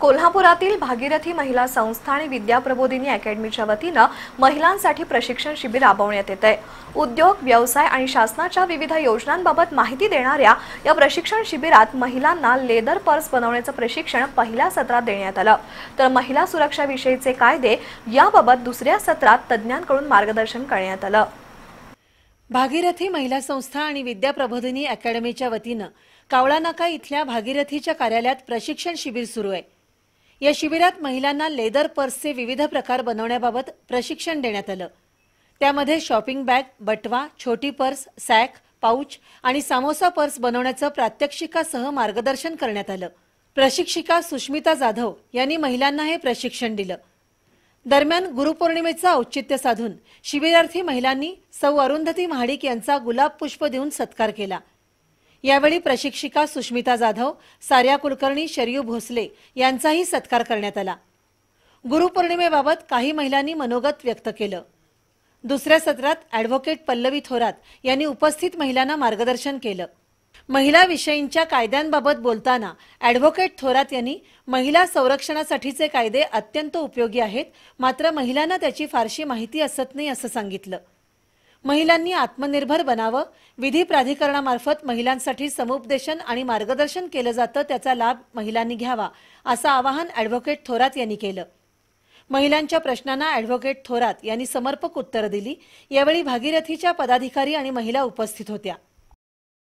कोल्हापुरातील भागीरथी महिला संस्था आणि विद्या प्रबोधिनी अकॅडमीच्या वतीनं महिलांसाठी प्रशिक्षण शिबिर राबवण्यात येत आहे उद्योग व्यवसाय आणि शासनाच्या विविध योजनांबाबत माहिती देणाऱ्या या प्रशिक्षण शिबिरात महिलांना लेदर पर्स बनवण्याचं प्रशिक्षण पहिल्या सत्रात देण्यात आलं तर महिला सुरक्षाविषयीचे कायदे याबाबत दुसऱ्या सत्रात तज्ज्ञांकडून मार्गदर्शन करण्यात आलं भागीरथी महिला संस्था आणि विद्या प्रबोधिनी अकॅडमीच्या वतीनं कावळानाका इथल्या भागीरथीच्या कार्यालयात प्रशिक्षण शिबिर सुरू आहे या शिबिरात महिलांना लेदर पर्सचे विविध प्रकार बनवण्याबाबत प्रशिक्षण देण्यात आलं त्यामध्ये शॉपिंग बॅग बटवा छोटी पर्स सॅक पाऊच आणि सामोसा पर्स बनवण्याचं प्रात्यक्षिकासह मार्गदर्शन करण्यात आलं प्रशिक्षिका सुष्मिता जाधव यांनी महिलांना हे प्रशिक्षण दिलं दरम्यान गुरुपौर्णिमेचं औचित्य साधून शिबिरार्थी महिलांनी सौ अरुंधती महाडिक यांचा गुलाब पुष्प देऊन सत्कार केला यावेळी प्रशिक्षिका सुष्मिता जाधव सार्या कुलकर्णी शरयू भोसले यांचाही सत्कार करण्यात आला गुरुपौर्णिमेबाबत काही महिलांनी मनोगत व्यक्त केलं दुसऱ्या सत्रात ॲडव्होकेट पल्लवी थोरात यांनी उपस्थित महिलांना मार्गदर्शन केलं महिला विषयींच्या कायद्यांबाबत बोलताना ॲडव्होकेट थोरात यांनी महिला संरक्षणासाठीचे कायदे अत्यंत उपयोगी आहेत मात्र महिलांना त्याची फारशी माहिती असत नाही असं सांगितलं महिलांनी आत्मनिर्भर बनावं विधी प्राधिकरणामार्फत महिलांसाठी समुपदेशन आणि मार्गदर्शन केलं जातं त्याचा लाभ महिलांनी घ्यावा असं आवाहन ॲडव्होकेट थोरात यांनी केलं महिलांच्या प्रश्नांना ॲडव्होकेट थोरात यांनी समर्पक उत्तरं दिली यावेळी भागीरथीच्या पदाधिकारी आणि महिला उपस्थित होत्या